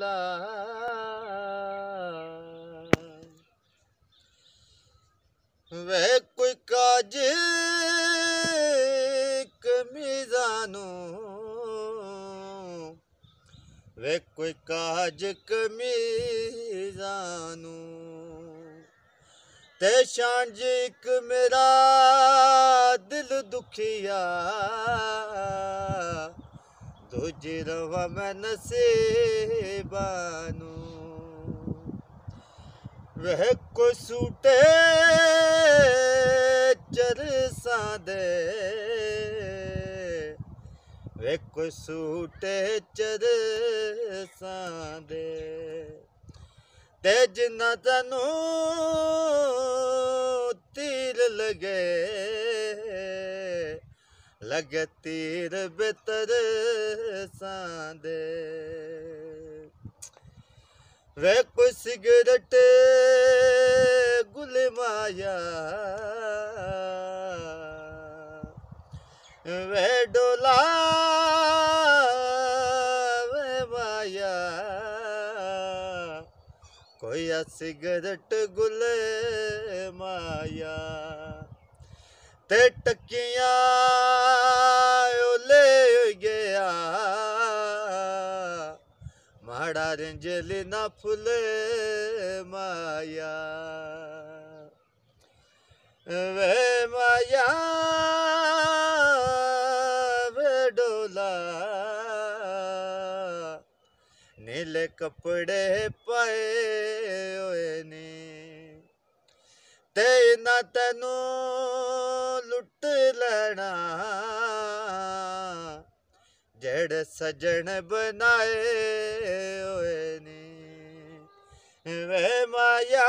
ਵੇਲਾ ਵੇ ਕੋਈ ਕਾਜ ਕਮੀਜ਼ਾਂ ਵੇ ਕੋਈ ਕਾਜ ਕਮੀਜ਼ਾਂ ਤੇ ਸ਼ਾਂਜ ਇੱਕ ਮੇਰਾ ਦਿਲ ਦੁਖੀਆ ਦੂਜੇ ਰਵਾ ਮੈਂ ਨਸੀਬਾਨੂ ਵਹਿ ਕੋ ਸੂਟੇ ਚਰ ਦੇ ਵਹਿ ਕੋ ਸੂਟੇ ਚਰ ਦੇ ਤੇ ਜਿੰਨਾ ਤਨੂ ਤੀਰ ਲਗੇ ਲਗ ਤੀਰ ਤਰ ਸਾਦੇ ਵੇ ਕੋਈ ਸਿਗਰਟ ਗੁਲ ਮਾਇਆ ਵੇ ਡੋਲਾ ਵੇ ਮਾਇਆ ਕੋਈ ਸਿਗਰਟ ਗੁਲ ਮਾਇਆ ਤੇ ਟੱਕੀਆਂ ਓਲੇ ਗਿਆ ਮਾੜਾ ਰੰਜਲ ਨਾ ਫੁੱਲੇ ਮਾਇਆ ਵੇ ਮਾਇਆ ਵੇ ਡੋਲਾ ਨੀਲੇ ਕਪੜੇ ਪਾਏ ਹੋਏ ਨੇ ਤੇ ਨਾ ਤੈਨੂੰ ਮਤ ਲੈਣਾ ਜੜ ਸਜਣ ਬਣਾਏ ਓਏ ਨੀ ਵੇ ਮਾਇਆ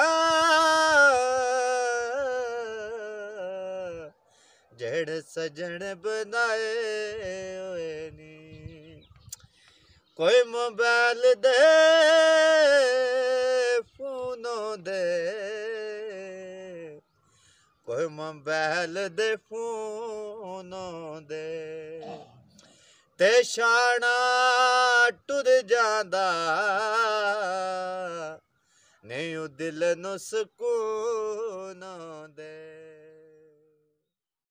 ਜੜ ਸਜਣ ਬਣਾਏ ਓਏ ਨੀ ਕੋਈ ਮੋਬਾਈਲ ਦੇ ਫੋਨੋ ਦੇ ਕੋਈ ਮੋਬਾਈਲ ਦੇ ਫੋਨੋਂ ਦੇ ਤੇ ਸ਼ਾਣਾ ਟੁਰ ਜਾਂਦਾ ਨਹੀਂ ਉਹ ਦਿਲ ਨੂੰ ਸਕੂਨ ਦੇ